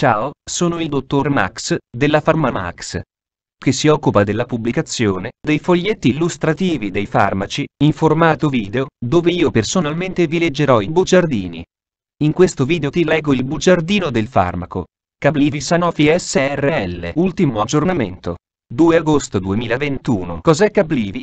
Ciao, sono il dottor Max, della PharmaMax, che si occupa della pubblicazione dei foglietti illustrativi dei farmaci, in formato video, dove io personalmente vi leggerò i bugiardini. In questo video ti leggo il bugiardino del farmaco. Cablivi Sanofi SRL Ultimo aggiornamento. 2 agosto 2021 Cos'è Cablivi?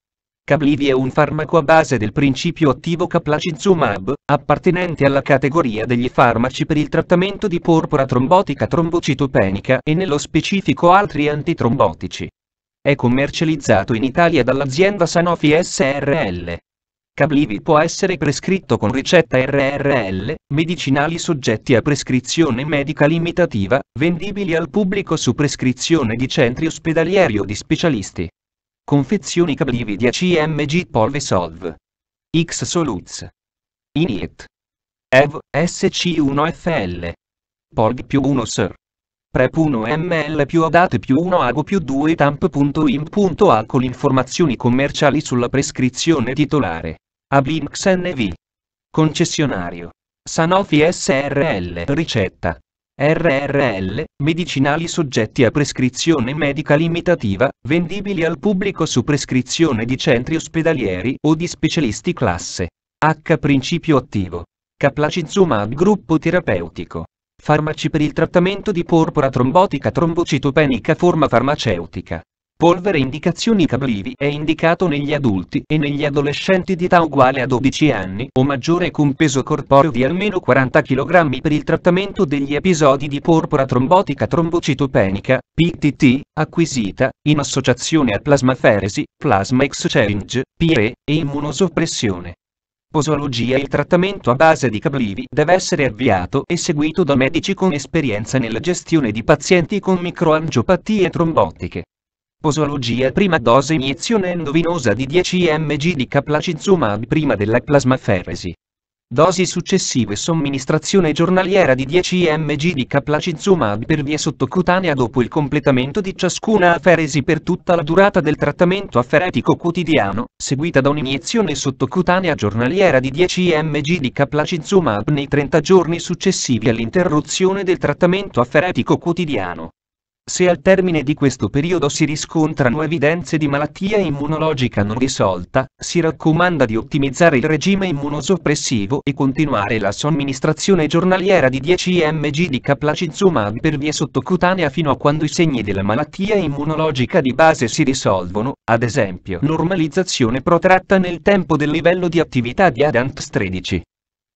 Cablivi è un farmaco a base del principio attivo caplacizumab, appartenente alla categoria degli farmaci per il trattamento di porpora trombotica trombocitopenica e nello specifico altri antitrombotici. È commercializzato in Italia dall'azienda Sanofi SRL. Cablivi può essere prescritto con ricetta RRL, medicinali soggetti a prescrizione medica limitativa, vendibili al pubblico su prescrizione di centri ospedalieri o di specialisti. Confezioni cablivi 10 mg Polve Solve. X Soluz. Iniet. EV, SC1FL. Polg più 1 SIR. Prep 1 ml più adate più 1 ago più 2 tamp.im.alcol Informazioni commerciali sulla prescrizione titolare. Ablinx NV. Concessionario. Sanofi SRL Ricetta. RRL, medicinali soggetti a prescrizione medica limitativa, vendibili al pubblico su prescrizione di centri ospedalieri o di specialisti classe. H. Principio attivo. Caplacizumab gruppo terapeutico. Farmaci per il trattamento di porpora trombotica trombocitopenica forma farmaceutica. Polvere indicazioni cablivi è indicato negli adulti e negli adolescenti di età uguale a 12 anni o maggiore con peso corporeo di almeno 40 kg per il trattamento degli episodi di porpora trombotica trombocitopenica, PTT, acquisita, in associazione a plasmaferesi, plasma exchange, PE, e immunosoppressione. Posologia Il trattamento a base di cablivi deve essere avviato e seguito da medici con esperienza nella gestione di pazienti con microangiopatie trombotiche. Posologia prima dose iniezione endovinosa di 10 mg di caplacizumab prima della plasmaferesi. Dosi successive somministrazione giornaliera di 10 mg di caplacizumab per via sottocutanea dopo il completamento di ciascuna aferesi per tutta la durata del trattamento aferetico quotidiano, seguita da un'iniezione sottocutanea giornaliera di 10 mg di caplacizumab nei 30 giorni successivi all'interruzione del trattamento aferetico quotidiano se al termine di questo periodo si riscontrano evidenze di malattia immunologica non risolta, si raccomanda di ottimizzare il regime immunosoppressivo e continuare la somministrazione giornaliera di 10 mg di caplacizumab per via sottocutanea fino a quando i segni della malattia immunologica di base si risolvono, ad esempio normalizzazione protratta nel tempo del livello di attività di ADANTS 13.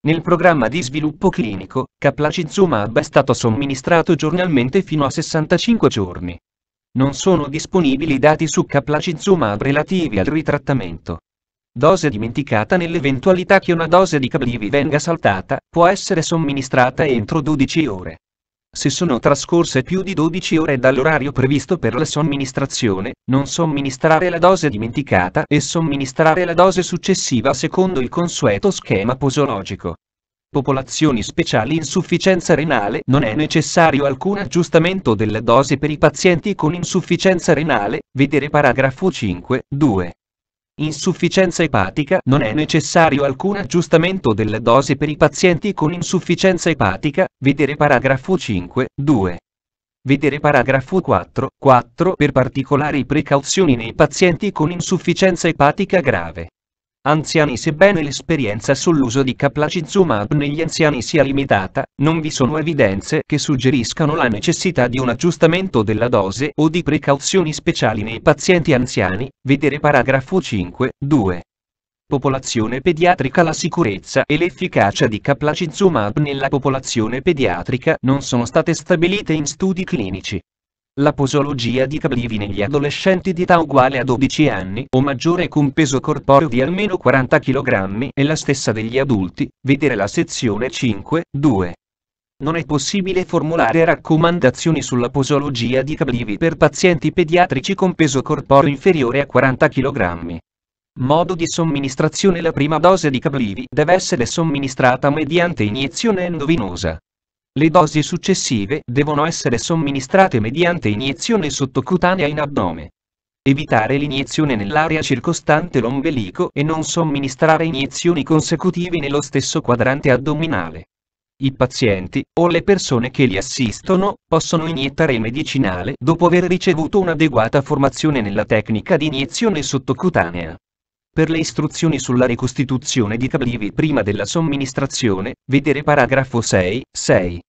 Nel programma di sviluppo clinico, Caplacizumab è stato somministrato giornalmente fino a 65 giorni. Non sono disponibili dati su Caplacizumab relativi al ritrattamento. Dose dimenticata nell'eventualità che una dose di Cablivi venga saltata, può essere somministrata entro 12 ore se sono trascorse più di 12 ore dall'orario previsto per la somministrazione, non somministrare la dose dimenticata e somministrare la dose successiva secondo il consueto schema posologico popolazioni speciali insufficienza renale non è necessario alcun aggiustamento della dose per i pazienti con insufficienza renale, vedere paragrafo 5, 2. Insufficienza epatica non è necessario alcun aggiustamento della dose per i pazienti con insufficienza epatica, vedere paragrafo 5, 2. Vedere paragrafo 4, 4 per particolari precauzioni nei pazienti con insufficienza epatica grave. Anziani Sebbene l'esperienza sull'uso di caplacizumab negli anziani sia limitata, non vi sono evidenze che suggeriscano la necessità di un aggiustamento della dose o di precauzioni speciali nei pazienti anziani, vedere paragrafo 5, 2. Popolazione pediatrica La sicurezza e l'efficacia di caplacizumab nella popolazione pediatrica non sono state stabilite in studi clinici. La posologia di cablivi negli adolescenti di età uguale a 12 anni o maggiore con peso corporeo di almeno 40 kg è la stessa degli adulti, vedere la sezione 5.2. Non è possibile formulare raccomandazioni sulla posologia di cablivi per pazienti pediatrici con peso corporeo inferiore a 40 kg. Modo di somministrazione La prima dose di cablivi deve essere somministrata mediante iniezione endovinosa. Le dosi successive devono essere somministrate mediante iniezione sottocutanea in addome. Evitare l'iniezione nell'area circostante l'ombelico e non somministrare iniezioni consecutive nello stesso quadrante addominale. I pazienti, o le persone che li assistono, possono iniettare il medicinale dopo aver ricevuto un'adeguata formazione nella tecnica di iniezione sottocutanea. Per le istruzioni sulla ricostituzione di cablivi prima della somministrazione, vedere paragrafo 6, 6.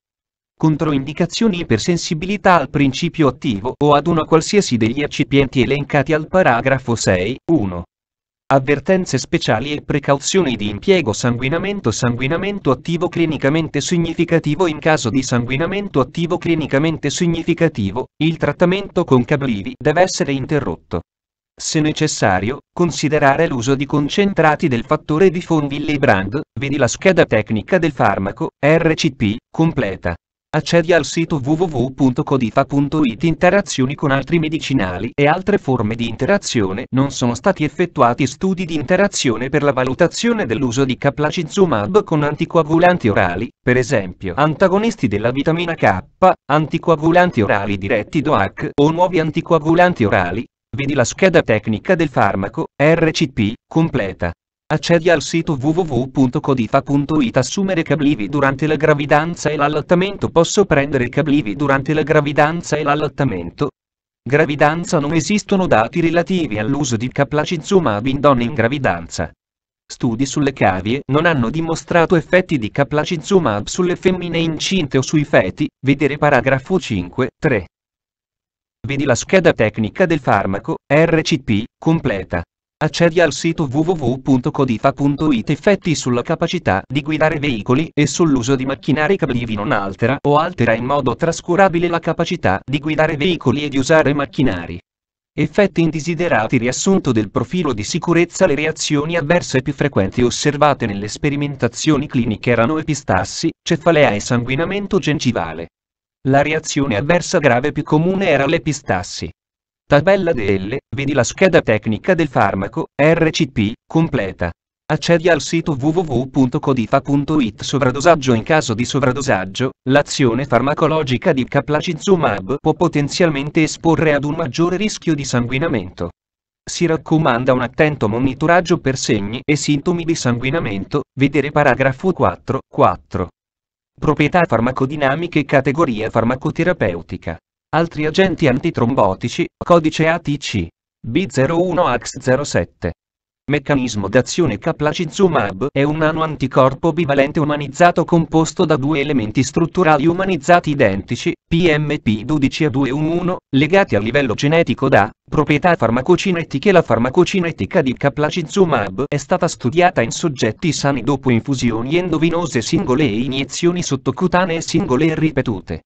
Controindicazioni ipersensibilità al principio attivo o ad uno qualsiasi degli eccipienti elencati al paragrafo 6, 1. Avvertenze speciali e precauzioni di impiego sanguinamento sanguinamento attivo clinicamente significativo In caso di sanguinamento attivo clinicamente significativo, il trattamento con cablivi deve essere interrotto se necessario, considerare l'uso di concentrati del fattore di Fonvillebrand, vedi la scheda tecnica del farmaco, RCP, completa. Accedi al sito www.codifa.it Interazioni con altri medicinali e altre forme di interazione Non sono stati effettuati studi di interazione per la valutazione dell'uso di caplacizumab con anticoagulanti orali, per esempio antagonisti della vitamina K, anticoagulanti orali diretti DOAC o nuovi anticoagulanti orali, Vedi la scheda tecnica del farmaco, RCP, completa. Accedi al sito www.codifa.it Assumere cablivi durante la gravidanza e l'allattamento Posso prendere cablivi durante la gravidanza e l'allattamento? Gravidanza Non esistono dati relativi all'uso di caplacizumab in donne in gravidanza. Studi sulle cavie non hanno dimostrato effetti di caplacizumab sulle femmine incinte o sui feti, vedere paragrafo 5, 3. Vedi la scheda tecnica del farmaco, RCP, completa. Accedi al sito www.codifa.it Effetti sulla capacità di guidare veicoli e sull'uso di macchinari cablivi non altera o altera in modo trascurabile la capacità di guidare veicoli e di usare macchinari. Effetti indesiderati Riassunto del profilo di sicurezza Le reazioni avverse più frequenti osservate nelle sperimentazioni cliniche erano epistassi, cefalea e sanguinamento gengivale. La reazione avversa grave più comune era l'epistassi. Tabella delle, vedi la scheda tecnica del farmaco, RCP, completa. Accedi al sito www.codifa.it Sovradosaggio In caso di sovradosaggio, l'azione farmacologica di Caplacizumab può potenzialmente esporre ad un maggiore rischio di sanguinamento. Si raccomanda un attento monitoraggio per segni e sintomi di sanguinamento, vedere paragrafo 4.4. Proprietà farmacodinamiche e categoria farmacoterapeutica. Altri agenti antitrombotici, codice ATC. B01AX07. Meccanismo d'azione Caplacizumab è un nano-anticorpo bivalente umanizzato composto da due elementi strutturali umanizzati identici, PMP12A211, legati a livello genetico da proprietà farmacocinetiche. La farmacocinetica di Caplacizumab è stata studiata in soggetti sani dopo infusioni endovinose singole e iniezioni sottocutanee singole e ripetute.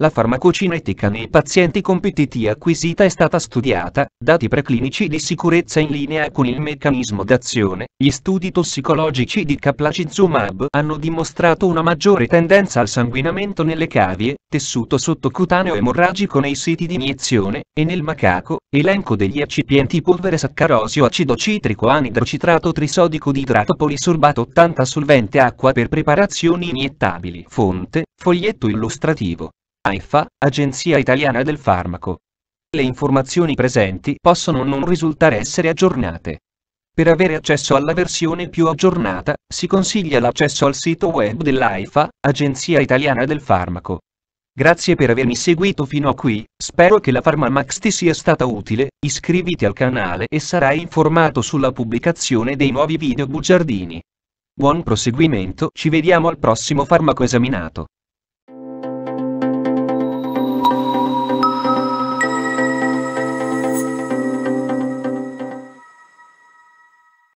La farmacocinetica nei pazienti con PTT acquisita è stata studiata, dati preclinici di sicurezza in linea con il meccanismo d'azione, gli studi tossicologici di Caplacizumab hanno dimostrato una maggiore tendenza al sanguinamento nelle cavie, tessuto sottocutaneo emorragico nei siti di iniezione, e nel macaco, elenco degli eccipienti polvere saccarosio acido citrico anidrocitrato trisodico di idrato polisorbato 80 solvente acqua per preparazioni iniettabili. Fonte, foglietto illustrativo. AIFA, Agenzia Italiana del Farmaco. Le informazioni presenti possono non risultare essere aggiornate. Per avere accesso alla versione più aggiornata, si consiglia l'accesso al sito web dell'AIFA, Agenzia Italiana del Farmaco. Grazie per avermi seguito fino a qui, spero che la Farmamax ti sia stata utile, iscriviti al canale e sarai informato sulla pubblicazione dei nuovi video bugiardini. Buon proseguimento, ci vediamo al prossimo farmaco esaminato.